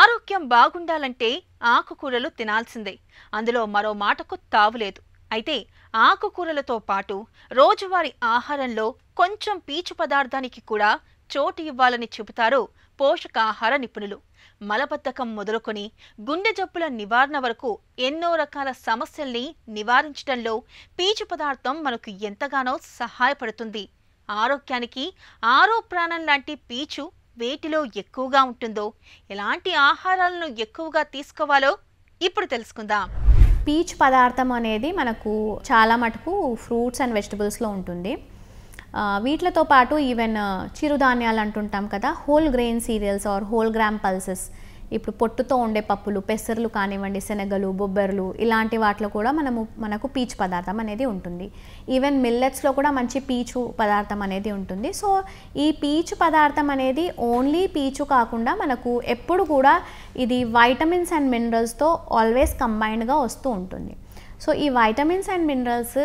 ఆరోగ్యం బాగుండాలంటే ఆకుకూరలు తినాల్సిందే అందులో మరో మాటకు తావులేదు అయితే ఆకుకూరలతో పాటు రోజువారీ ఆహారంలో కొంచెం పీచు పదార్థానికి కూడా చోటు ఇవ్వాలని చెబుతారు పోషకాహార నిపుణులు మలబద్ధకం మొదలుకొని గుండె జబ్బుల నివారణ వరకు ఎన్నో రకాల సమస్యల్ని నివారించడంలో పీచు పదార్థం మనకు ఎంతగానో సహాయపడుతుంది ఆరోగ్యానికి ఆరో ప్రాణం లాంటి పీచు వేటిలో ఎక్కువగా ఉంటుందో ఎలాంటి ఆహారాలను ఎక్కువగా తీసుకోవాలో ఇప్పుడు తెలుసుకుందాం పీచ్ పదార్థం అనేది మనకు చాలా మటుకు ఫ్రూట్స్ అండ్ వెజిటబుల్స్లో ఉంటుంది వీటితో పాటు ఈవెన్ చిరుధాన్యాలు అంటుంటాం కదా whole grain cereals or whole gram pulses ఇప్పుడు పొట్టుతో ఉండే పప్పులు పెసర్లు కానివ్వండి శనగలు బొబ్బర్లు ఇలాంటి వాటిలో కూడా మనము మనకు పీచు పదార్థం అనేది ఉంటుంది ఈవెన్ మిల్లెట్స్లో కూడా మంచి పీచు పదార్థం అనేది ఉంటుంది సో ఈ పీచు పదార్థం అనేది ఓన్లీ పీచు కాకుండా మనకు ఎప్పుడు కూడా ఇది వైటమిన్స్ అండ్ మినరల్స్తో ఆల్వేస్ కంబైన్డ్గా వస్తూ ఉంటుంది సో ఈ వైటమిన్స్ అండ్ మినరల్స్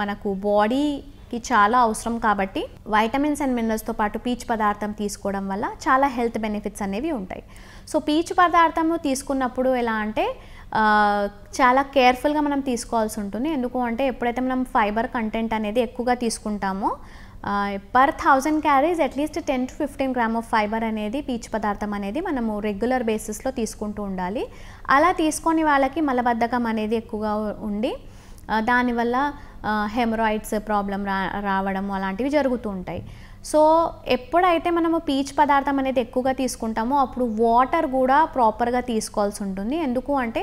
మనకు బాడీ కి చాలా అవసరం కాబట్టి వైటమిన్స్ అండ్ మినరల్స్తో పాటు పీచు పదార్థం తీసుకోవడం వల్ల చాలా హెల్త్ బెనిఫిట్స్ అనేవి ఉంటాయి సో పీచు పదార్థము తీసుకున్నప్పుడు ఎలా అంటే చాలా కేర్ఫుల్గా మనం తీసుకోవాల్సి ఉంటుంది ఎందుకు అంటే ఎప్పుడైతే మనం ఫైబర్ కంటెంట్ అనేది ఎక్కువగా తీసుకుంటామో per thousand calories at least ten to fifteen gram of fibre అనేది పీచు పదార్థం అనేది మనము రెగ్యులర్ బేసిస్లో తీసుకుంటూ ఉండాలి అలా తీసుకొని వాళ్ళకి మలబద్ధకం అనేది ఎక్కువగా ఉండి దానివల్ల హెమరాయిడ్స్ ప్రాబ్లం రా రావడం అలాంటివి జరుగుతూ ఉంటాయి సో ఎప్పుడైతే మనము పీచ్ పదార్థం అనేది ఎక్కువగా తీసుకుంటామో అప్పుడు వాటర్ కూడా ప్రాపర్గా తీసుకోవాల్సి ఉంటుంది ఎందుకు అంటే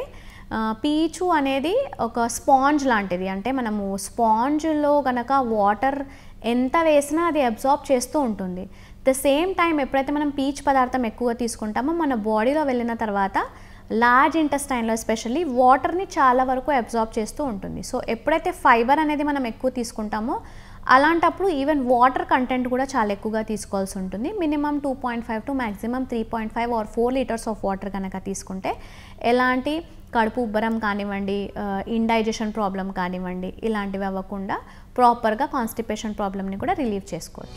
పీచు అనేది ఒక స్పాంజ్ లాంటిది అంటే మనము స్పాంజ్లో కనుక వాటర్ ఎంత వేసినా అది అబ్జార్బ్ చేస్తూ ఉంటుంది ద సేమ్ టైం ఎప్పుడైతే మనం పీచ్ పదార్థం ఎక్కువగా తీసుకుంటామో మన బాడీలో వెళ్ళిన తర్వాత లార్జ్ ఇంటెస్టైన్లో ఎస్పెషల్లీ వాటర్ని చాలా వరకు అబ్జార్బ్ చేస్తూ ఉంటుంది సో ఎప్పుడైతే ఫైబర్ అనేది మనం ఎక్కువ తీసుకుంటామో అలాంటప్పుడు ఈవెన్ వాటర్ కంటెంట్ కూడా చాలా ఎక్కువగా తీసుకోవాల్సి ఉంటుంది minimum two point five to maximum three point five or four litres of water కనుక తీసుకుంటే ఎలాంటి కడుపు ఉబ్బరం కానివ్వండి ఇండైజెషన్ ప్రాబ్లం కానివ్వండి ఇలాంటివి అవ్వకుండా ప్రాపర్గా కాన్స్టిపేషన్ ప్రాబ్లమ్ని కూడా రిలీవ్ చేసుకోవచ్చు